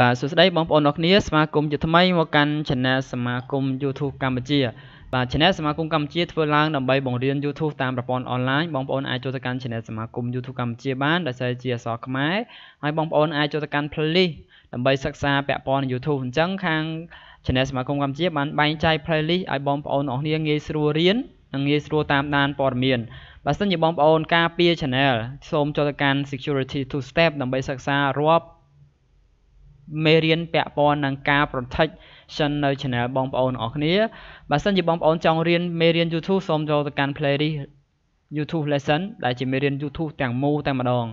បាទសួស្តីបងប្អូនអរគ្នាស្វាគមន៍ជាថ្មីមកកាន់ Channel សមាគម YouTube កម្ពុជាបាទ Channel សមាគមកម្ពុជាធ្វើឡើងដើម្បីបង្រៀន YouTube តាមប្រព័ន្ធអនឡាញបងប្អូនអាចចូលទៅកាន់ Channel សមាគម YouTube កម្ពុជាបានដោយសារជាអសរខ្មែរហើយបងប្អូនអាចចូលទៅកាន់ playlist ដើម្បីសិក្សាពាក់ព័ន្ធនឹង YouTube អញ្ចឹងខាង Channel សមាគមកម្ពុជា បានបែងចែក playlist ឲ្យបងប្អូនអរគ្នា ងាយស្រួលរៀននិងងាយស្រួលតាមដានព័ត៌មានបើសិនជាបងប្អូនការពារ Channel សូមចូលទៅកាន់ Security 2 Step ដើម្បីសិក្សារាប់មេរៀនពាក់ព័ន្ធនឹងការ protection នៅ channel បងប្អូនអរគ្នាបើសិនជាបងប្អូនចង់រៀនមេរៀន YouTube សូមចូលទៅកាន់ playlist YouTube lesson ដែលជាមេរៀន YouTube ទាំងមូលតែម្ដង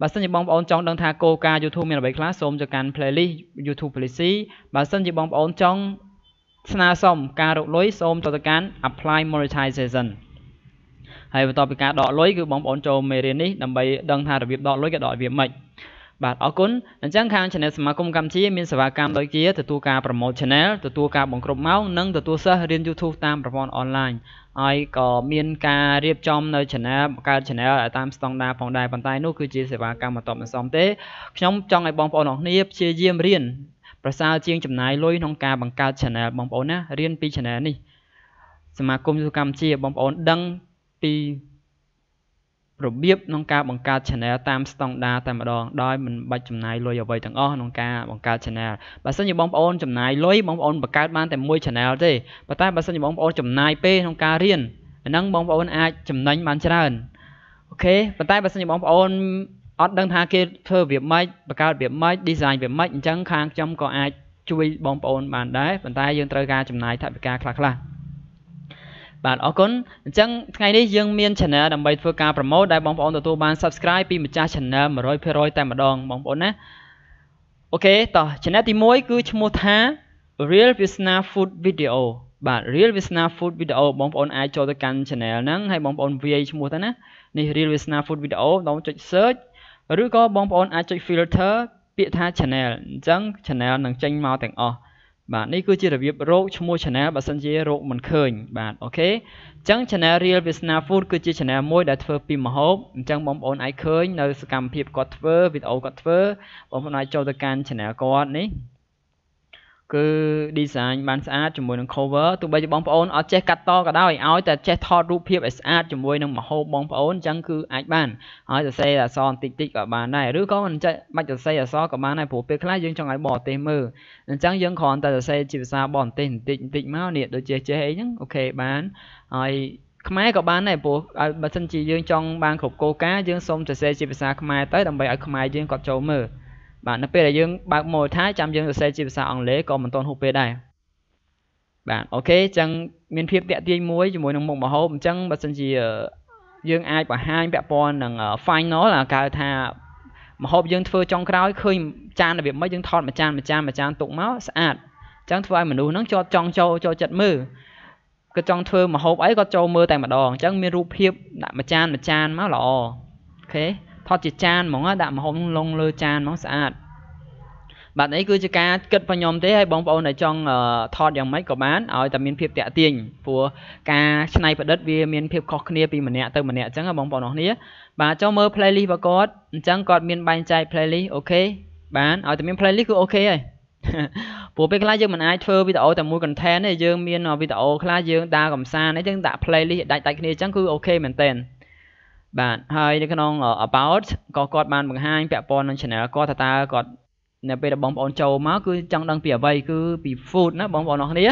បើសិនជាបងប្អូនចង់ដឹងថាគោលការណ៍ YouTube មានអ្វីខ្លះសូមទៅកាន់ playlist YouTube policy បើសិនជាបងប្អូនចង់ស្នើសុំការរកលុយសូមទៅទៅកាន់ apply monetization ហើយបន្ទាប់ពីការដកលុយគឺបងប្អូនចូលមេរៀននេះដើម្បីដឹងថារបៀបដកលុយក៏ដករបៀបម៉េចបាទអរគុណអញ្ចឹងខាង Channel សមាគមកម្ពុជាមានសេវាកម្មដូចជាទទួលការប្រម៉ូទ Channel ទទួលការបង្គ្រប់ម៉ោងនិងទទួលសិស្សរៀន YouTube តាមប្រព័ន្ធអនឡាញហើយក៏មានការរៀបចំនៅ Channel បង្កើត Channel ឲ្យតាមស្តង់ដារផងដែរប៉ុន្តែនោះគឺជាសេវាកម្មមិនតបមិនសមទេខ្ញុំចង់ឲ្យបងប្អូនអរគ្នាព្យាយាមរៀនប្រសើរជាងចំណាយលុយក្នុងការបង្កើត Channel បងប្អូនណារៀនពី Channel នេះសមាគមយុវកម្មជាបងប្អូនដឹងពីរបៀបក្នុងការបង្កើត channel តាមស្តង់ដារតែម្ដងដោយមិនបាច់ចំណាយលុយអ្វីទាំងអស់ក្នុងការបង្កើត channel បើសិនជាបងប្អូនចំណាយលុយបងប្អូនបង្កើតបានតែមួយ channel ទេប៉ុន្តែបើសិនជាបងប្អូនចំណាយពេលក្នុងការរៀនអាហ្នឹងបងប្អូនអាចចំណេញបានច្រើនអូខេប៉ុន្តែបើសិនជាបងប្អូនអត់ដឹងថាគេធ្វើវាម៉េចបង្កើតវាម៉េច design វាម៉េចអញ្ចឹងខាងខ្ញុំក៏អាចជួយបងប្អូនបានដែរប៉ុន្តែយើងត្រូវការចំណាយថវិកាខ្លះៗបាទអរគុណអញ្ចឹងថ្ងៃនេះយើងមាន channel ដើម្បីធ្វើការប្រម៉ូទដែលបងប្អូនទទួលបាន subscribe ពីម្ចាស់ channel 100%តែម្ដងបងប្អូនណាអូខេតោះ channel ទី1គឺឈ្មោះថា Real Vietnam Food Video បាទ Real Vietnam Food Video បងប្អូនអាចចូលទៅកាន់ channel ហ្នឹងហើយបងប្អូនវាយឈ្មោះទៅណានេះ Real Vietnam Food Video បងចុច search ឬក៏បងប្អូនអាចចុច filter ពាក្យថា channel អញ្ចឹង channel នឹងចេញមកទាំងអស់បាទនេះគឺជារបៀបរកឈ្មោះ channel បើសិនជារកមិនឃើញបាទអូខេអញ្ចឹង channel Real Vietnam Food គឺជា channel មួយ ដែលធ្វើពីម្ហូបអញ្ចឹងបងប្អូនអាចឃើញនៅសកម្មភាពគាត់ធ្វើវីដេអូគាត់ធ្វើបងប្អូនអាចចូលទៅកាន់ channel គាត់នេះគឺ design បានស្អាតជាមួយនឹង cover ទោះបីជាបងប្អូនអត់ចេះកាត់តក៏ដោយឲ្យតែចេះថតរូបភាពឲ្យស្អាតជាមួយនឹងមហូបបងប្អូនអញ្ចឹងគឺអាចបានឲ្យសរសេរអក្សរបន្តិចតិចក៏បានដែរឬក៏មិនចេះបាច់សរសេរអក្សរក៏បានដែរព្រោះពេលខ្លះយើងចង់ឲ្យបរទេសមើលអញ្ចឹងយើងគ្រាន់តែសរសេរជាភាសាបរទេសបន្តិចបន្តិចមកនេះដូចជាចេះអីហ្នឹងអូខេបានហើយខ្មែរក៏បានដែរព្រោះបើសិនជាយើងចង់បានគ្រប់គោលការណ៍យើងសូមសរសេរជាភាសាខ្មែរទៅដើម្បីឲ្យខ្មែរយើងគាត់ចូលមើលបាទនៅពេលដែលយើងបើក multi ចាំយើងសរសេរជាភាសាអង់គ្លេសក៏មិនទាន់ហូបពេលដែរបាទអូខេអញ្ចឹងមានភាពតាក់ទាញមួយជាមួយនឹងមុខម្ហូបអញ្ចឹងបើសិនជាយើងអាចបង្ហាញពាក់ព័ន្ធនឹង final កៅថាម្ហូបយើងធ្វើចុងក្រោយឃើញចានរបៀបម៉េចយើងថតម្ចានម្ចានម្ចានទុកមកស្អាតអញ្ចឹងធ្វើឲ្យមនុស្សហ្នឹងជាប់ចង់ចូលចូលចិត្តមើលគាត់ចង់ធ្វើម្ហូបអីគាត់ចូលមើលតែម្ដងអញ្ចឹងមានរូបភាពដាក់ម្ចានម្ចានមកល្អអូខេថតជាចានហ្មងដាក់ម្ហូបលងលើចានហ្មងស្អាតបាទនេះគឺជាការគិតរបស់ខ្ញុំទេហើយបងប្អូនដែលចង់ថតយ៉ាងម៉េចក៏បានឲ្យតែមានភាពតាក់ទាញព្រោះការច្នៃប្រឌិតវាមានភាពខុសគ្នាពីម្នាក់ទៅម្នាក់អញ្ចឹងបងប្អូនអរគ្នាបាទចូលមើល playlist របស់គាត់អញ្ចឹងគាត់មានបែងចែក playlist អូខេបានឲ្យតែមាន playlist គឺអូខេហើយព្រោះពេលខ្លះយើងមិនអាចធ្វើវីដេអូតែមួយ content ទេយើងមានវីដេអូខ្លះយើងដើរកំសាន្តអីចឹងដាក់ playlist ដាច់ដាច់គ្នាអញ្ចឹងគឺអូខេមែនតើបាទហើយនៅក្នុង about ក៏គាត់បានបង្ហាញពាក់ព័ន្ធនឹង channel គាត់ថាតើគាត់នៅពេលដែលបងប្អូនចូលមកគឺចង់ដឹងពីអ្វី គឺពី food ណាបងប្អូនអរគ្នា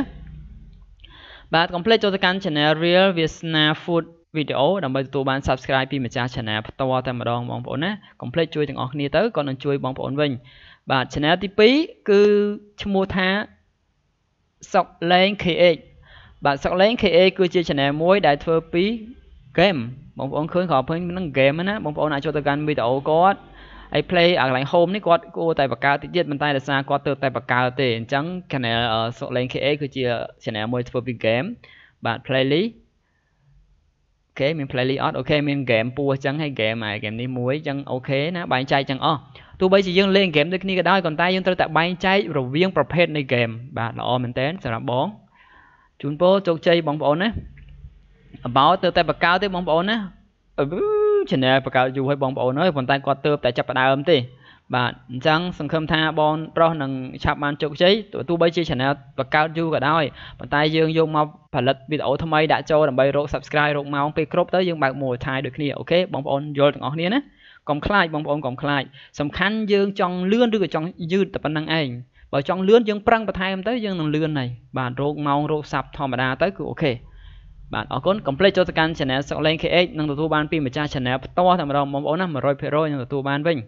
បាទ complete ចូលទៅកាន់ channel real vietnam food video ដើម្បីទទួលបាន subscribe ពីម្ចាស់ channel ផ្ទាល់តែម្ដងបងប្អូនណា complete ជួយទាំងអស់គ្នាទៅក៏នឹងជួយបងប្អូនវិញបាទ channel ទី2គឺឈ្មោះថាសុកលេង KH បាទសុកលេង KH គឺជា channel មួយដែលធ្វើពី game បងប្អូនឃើញគ្រាន់ឃើញហ្នឹង game ណាបងប្អូនអាចចូលទៅកាន់វីដេអូគាត់ហើយ play អាកន្លែង home នេះគាត់គួរតែបង្កើតតិចទៀតមិនតែដោយសារគាត់ទៅតែបង្កើតទេអញ្ចឹង channel សុកលេង KA គឺជា channel មួយធ្វើពី game បាទ playlist អូខេមាន playlist អត់អូខេមាន game ពស់អញ្ចឹងហើយ game ហើយ game នេះមួយអញ្ចឹងអូខេណាបែងចែកអញ្ចឹងអស់ទោះបីជាយើងលេង game ដូចគ្នាក៏ដោយប៉ុន្តែយើងត្រូវតែបែងចែករវាងប្រភេទនៃ game បាទល្អមែនតើសម្រាប់បងជូនពរជោគជ័យបងប្អូនណា about ទៅតែបកកើតទេបងប្អូនណា channel បកកើតយូរហើយបងប្អូនអើយប៉ុន្តែគាត់ទៅតែចាប់ផ្ដើមទេបាទអញ្ចឹងសង្ឃឹមថាបងប្រុសនឹងឆាប់បានជោគជ័យទោះបីជា channel បកកើតយូរក៏ដោយប៉ុន្តែយើងយកមកផលិតវីដេអូថ្មីដាក់ចូលដើម្បីរក subscribe រកម៉ោងពេលគ្រប់ទៅយើងបើកមូលដ្ឋានដូចគ្នាអូខេបងប្អូនយល់ទាំងអស់គ្នាណាកុំខ្លាចបងប្អូនកុំខ្លាចសំខាន់យើងចង់លឿនឬក៏ចង់យឺតតែប៉ុណ្្នឹងឯងបើចង់លឿនយើងប្រឹងបន្ថែម ទៅយើងនឹងលឿនហើយបាទរោគម៉ោងរោគសັບធម្មតាទៅគឺអូខេបាទអរគុណកុំភ្លេចចូលទៅកាន់ channel សុកលេង KH នឹងទទួលបានពីម្ចាស់ channel ផ្ទាល់តែម្ដងបងប្អូនណា100%នឹងទទួលបានវិញ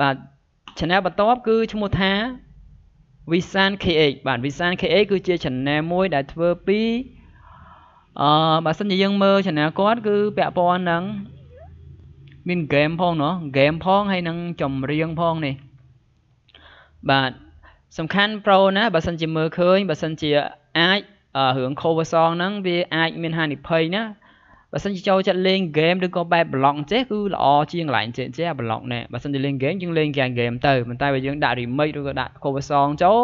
បាទ channel បន្ទាប់គឺឈ្មោះថា Visan KH បាទ Visan KH គឺជា channel មួយដែលធ្វើពីអឺបើសិនជាយើងមើល channel គាត់គឺពាក់ព័ន្ធនឹងមាន game ផងเนาะ game ផងហើយនឹងចម្រៀងផងនេះបាទសំខាន់ប្រូណាបើសិនជាមើលឃើញបើសិនជាអាចរឿង cover song ហ្នឹងវាអាចមានហានិភ័យណាបើសិនជាចូលចិត្តលេងហ្គេមឬក៏បែបប្លង់ចេះគឺល្អជាងកន្លែងចេះចេះប្លង់ណែបើសិនជាលេងហ្គេមយើងលេងហ្គេមទៅប៉ុន្តែបើយើងដាក់ remake ឬក៏ដាក់ cover song ចូល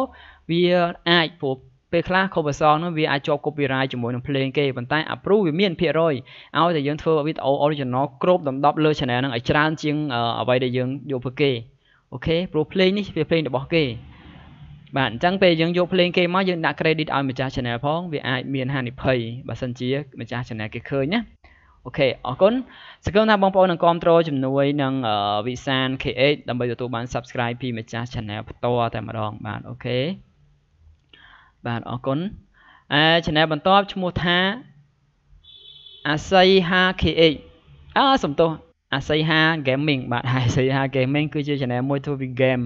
វាអាចព្រោះពេលខ្លះ cover song នោះវាអាចជាប់ copyright ជាមួយនឹងភ្លេងគេប៉ុន្តែ approve វាមានភាគរយឲ្យតែយើងធ្វើវីដេអូ original គ្រប់ដណ្ដប់លើ channel ហ្នឹងឲ្យច្រើនជាង អ្វីដែលយើងយកពីគេអូខេព្រោះភ្លេងនេះវាភ្លេងរបស់គេបាទអញ្ចឹងពេលយើងយកភ្លេងគេមកយើងដាក់ credit ឲ្យម្ចាស់ channel ផងវាអាចមានហានិភ័យបើសិនជា ម្ចាស់ channel គេឃើញណាអូខេអរគុណសង្ឃឹមថាបងប្អូននឹងគ្រប់គ្រងជំនួយនឹងវិសាន KH ដើម្បីទទួលបាន subscribe ពីម្ចាស់ channel ផ្ទាល់តែម្ដងបាទអូខេបាទអរគុណអេ channel បន្តឈ្មោះថាអាស័យ 5KH អើសំទោសអាសីហា gaming បាទអាសីហា gaming គឺជា channel មួយធ្វើពី game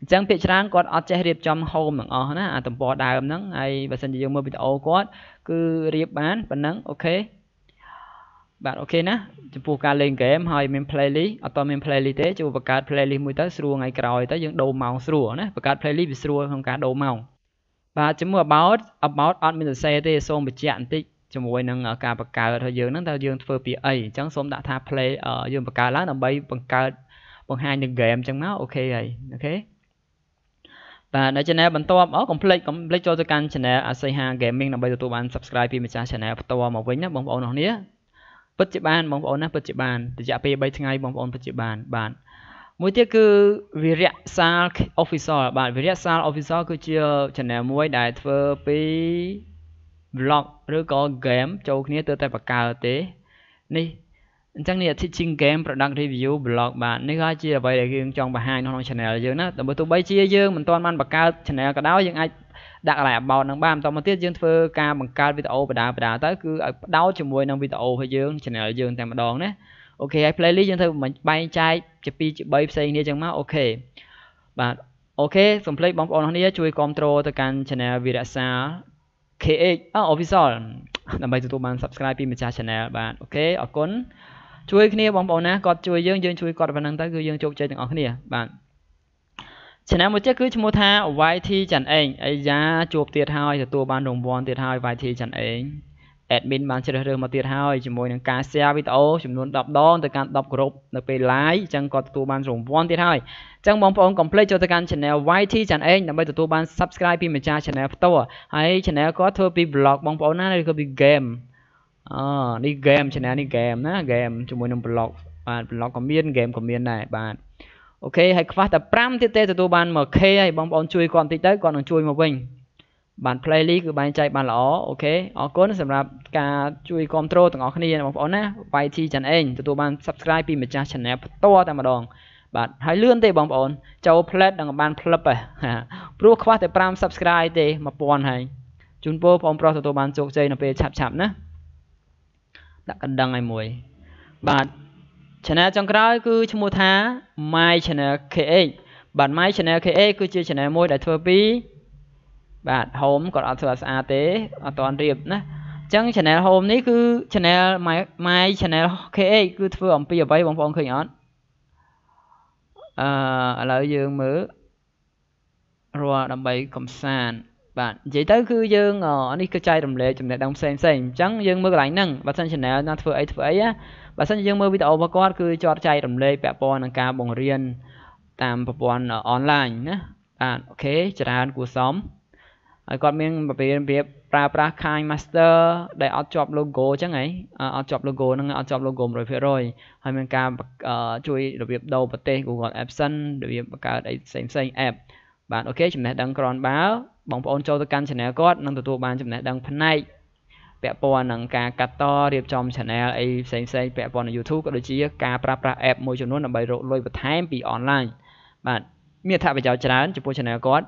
អញ្ចឹងភាគច្រើនគាត់អត់ចេះរៀបចំ home ទាំងអស់ណាអាទំព័រដើមហ្នឹងហើយបើសិនជាយើងមើលវីដេអូគាត់គឺរៀបបានប៉ុណ្ណឹងអូខេបាទអូខេណាចំពោះការលេង game ហើយមាន playlist អត់តមាន playlist ទេជួបបង្កើត playlist មួយទៅស្រួលថ្ងៃក្រោយទៅយើងដូរម៉ោងស្រួលណាបង្កើត playlist វាស្រួលក្នុងការដូរម៉ោងបាទជាមួយ about about អត់មានសរសេរទេសូមបញ្ជាក់បន្តិចជាមួយនឹងការបង្កើតរបស់យើងហ្នឹងតើយើងធ្វើពីអីអញ្ចឹងសូមដាក់ថា play យើងបង្កើតឡើងដើម្បីបង្កើតបង្ហាញនឹង game អញ្ចឹងមកអូខេហើយអូខេបាទនៅ channel បន្ទាប់អូ complex complex ចូលទៅកាន់ channel អាសីហា gaming ដើម្បីទទួលបាន subscribe ពីម្ចាស់ channel ផ្ទាល់មកវិញណាបងប្អូនអរគ្នាពិតជាបានបងប្អូនណាពិតជាបានរយៈពេល3ថ្ងៃបងប្អូនពិតជាបានបាទមួយទៀតគឺវិរៈសាល official បាទវិរៈសាល official គឺជា channel មួយដែលធ្វើពី vlog ឬក៏ game ចូលគ្នាទើបតែបង្កើតទេនេះអញ្ចឹងនេះ teaching game product review blog បាទនេះក៏ជាអ្វីដែលយើងចង់បង្ហាញក្នុង channel យើងណាដើម្បីទោះបីជាយើងមិនទាន់បានបង្កើត channel ក៏ដោយយើងអាចដាក់កន្លែង about នឹងបានបន្តមកទៀតយើងធ្វើការបង្កើតវីដេអូបដាបដាទៅគឺឲ្យបដោតជាមួយនឹងវីដេអូរបស់យើង channel យើងតែម្ដងណាអូខេហើយ playlist យើងធ្វើបែងចែកជា2ជា3ផ្សេងគ្នាចឹងមកអូខេបាទអូខេសូមភ្លេចបងប្អូនអរគ្នាជួយគ្រប់គ្រងទៅកាន់ channel វីរៈសា KH អ official ដើម្បីទទួលបាន subscribe ពីម្ចាស់ channel បាទអូខេអរគុណជួយគ្នាបងប្អូនណាគាត់ជួយយើងយើង ជួយគាត់ប៉ុណ្ណឹងទៅគឺយើងជោគជ័យទាំងអស់គ្នាបាទ channel មួយទៀតគឺឈ្មោះថា YT Chan Eng អាយ៉ាជួបទៀតហើយទទួលបានរង្វាន់ទៀតហើយ YT Chan Eng admin បានជ្រើសរើសមកទៀតហើយជាមួយនឹងការ share វីដេអូចំនួន10ដងទៅកាន់10ក្រុមនៅពេល live អញ្ចឹងគាត់ទទួលបានរង្វាន់ទៀតហើយអញ្ចឹងបងប្អូនកុំភ្លេចចូលទៅកាន់ channel YT ចាន់អេងដើម្បីទទួលបាន subscribe ពីម្ចាស់ channel ផ្ទាល់ហើយ channel គាត់ធ្វើពី vlog បងប្អូនណាឬក៏ពី game អនេះ game channel នេះ game ណា game ជាមួយនឹង vlog បាទ vlog ក៏មាន game ក៏មានដែរបាទអូខេហើយខ្វះតែ5ទៀតទេទទួលបាន 1k ហើយបងប្អូនជួយគាត់បន្តិចទៅគាត់នឹងជួយមកវិញបាន playlist គឺបែងចែកបានល្អអូខេអរគុណសម្រាប់ការជួយគ្រប់គ្រងទាំងអស់គ្នាបងប្អូនណា YT Chan Eng ទទួលបាន subscribe ពីម្ចាស់ channel ផ្ទាល់តែម្ដង បាទហើយលឿនទេបងប្អូនចូល plate ដល់បានផ្លឹបហ៎ព្រោះខ្វះតែ5 subscribe ទេ1000ហើយជូនពរបងប្រុសទទួលបានជោគជ័យនៅពេលឆាប់ឆាប់ណាដាក់កណ្ដឹងឲ្យមួយ បាទ channel ចុងក្រោយគឺឈ្មោះថា My Channel KH បាទ My Channel KH គឺជា channel មួយដែលធ្វើពីបាទ home គាត់អត់ស្អាតស្អាតទេអត់តន់រៀបណាអញ្ចឹង channel home នេះគឺ channel my my channel KH គឺធ្វើអំពីអ្វីបងប្អូនឃើញអត់អឺឥឡូវយើងមើលរាល់ដើម្បីកំសាន្តបាទនិយាយទៅគឺយើងនេះគឺចែករំលែកចំណេះដឹងផ្សេងផ្សេងអញ្ចឹងយើងមើលកន្លែងហ្នឹងបើសិន channel ណាធ្វើអីធ្វើអីណាបើសិនយើងមើលវីដេអូរបស់គាត់គឺចត់ចែករំលែកពាក់ព័ន្ធនឹងការបង្រៀនតាមប្រព័ន្ធអនឡាញណាបាទអូខេច្រើនគួរសមហើយគាត់មានរបៀបប្រើប្រាស់ខាញ master ដែលអត់ជាប់ logo អញ្ចឹងហីអត់ជាប់ logo ហ្នឹងអត់ជាប់ logo 100%ហើយមានការជួយរបៀបដូរប្រទេស Google Absence របៀបបង្កើតអីផ្សេងផ្សេង app បាទអូខេចំណេះដឹងក្រនបើ បងប្អូនចូលទៅកាន់ channel គាត់នឹងទទួលបានចំណេះដឹងផ្នែកពាក់ព័ន្ធនឹងការកាត់តរៀបចំ channel អីផ្សេងផ្សេងពាក់ព័ន្ធនឹង YouTube ក៏ដូចជាការប្រើប្រាស់ app មួយចំនួនដើម្បីរកលុយបន្ថែមពី online បាទមានអត្ថប្រយោជន៍ច្រើនចំពោះ channel គាត់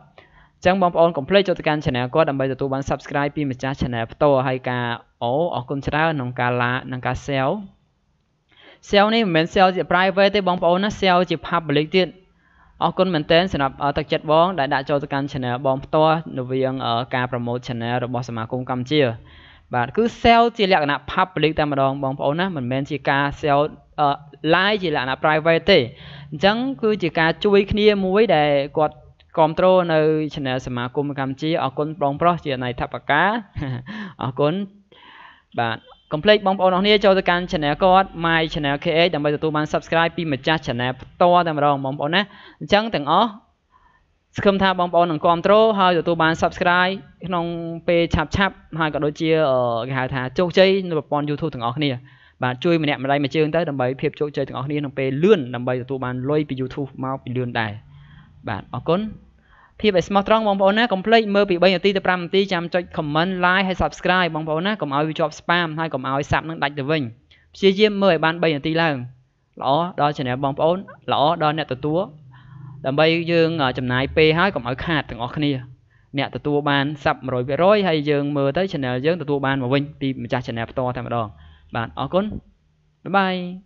ចឹងបងប្អូនកុំភ្លេចចូលទៅកាន់ channel គាត់ដើម្បីទទួលបាន subscribe ពីម្ចាស់ channel ផ្ទាល់ហើយការអូអរគុណច្រើនក្នុងការ like និងការ share share នេះមិនមែន share ជា private ទេបងប្អូនណា share ជា public ទៀតអរគុណមែនទែនសម្រាប់ទឹកចិត្តបងដែលដាក់ចូលទៅកាន់ channel បងផ្ទាល់នៅវៀងការ promote channel របស់សមាគមកម្ពុជា បាទគឺ sell ជាលក្ខណៈ public តែម្ដងបងប្អូនណាមិនមែនជាការ sell live ជាលក្ខណៈ private ទេអញ្ចឹងគឺជាការជួយគ្នាមួយដែលគាត់គ្រប់គ្រងនៅ Channel សមាគមកម្ពុជាអរគុណបងប្រុសជាណៃថាបកាអរគុណបាទកុំភ្លេចបងប្អូនអរគ្នាចូលទៅកាន់ Channel គាត់ My Channel KA ដើម្បីទទួលបាន Subscribe ពីម្ចាស់ Channel ផ្ទាល់តែម្ដងបងប្អូនណាអញ្ចឹងទាំងអស់សង្ឃឹមថាបងប្អូននឹងគ្រប់គ្រងហើយទទួលបាន Subscribe ក្នុង ពេលឆាប់ឆាប់ហើយក៏ដូចជាគេហៅថាជោគជ័យនៅប្រព័ន្ធ YouTube ទាំងអស់គ្នាបាទជួយម្នាក់ម្ដាយមួយជើងទៅដើម្បីភាពជោគជ័យទាំងអស់គ្នាក្នុងពេលលឿនដើម្បីទទួលបានលុយពី YouTube មកពីលឿនដែរបាទអរគុណភាពឲ្យស្មោះត្រង់បងប្អូនណាកុំភ្លេចមើលពី3នាទីទៅ5នាទីចាំចុច comment like ហើយ subscribe បងប្អូនណាកុំឲ្យវាជាប់ spam ហើយកុំឲ្យ sub នឹងដាច់ទៅវិញព្យាយាមមើលឲ្យបាន3នាទីឡើងល្អដល់ channel បងប្អូនល្អដល់អ្នកទទួលដើម្បីយើងចំណាយពេលហើយកុំឲ្យខាតទាំងអស់គ្នា អ្នកទទួលបាន sub 100%ហើយយើងមើលទៅ channel យើងទទួលបានមកវិញពីម្ចាស់ channel ផ្ទាល់តែម្ដងបាទអរគុណបាយបាយ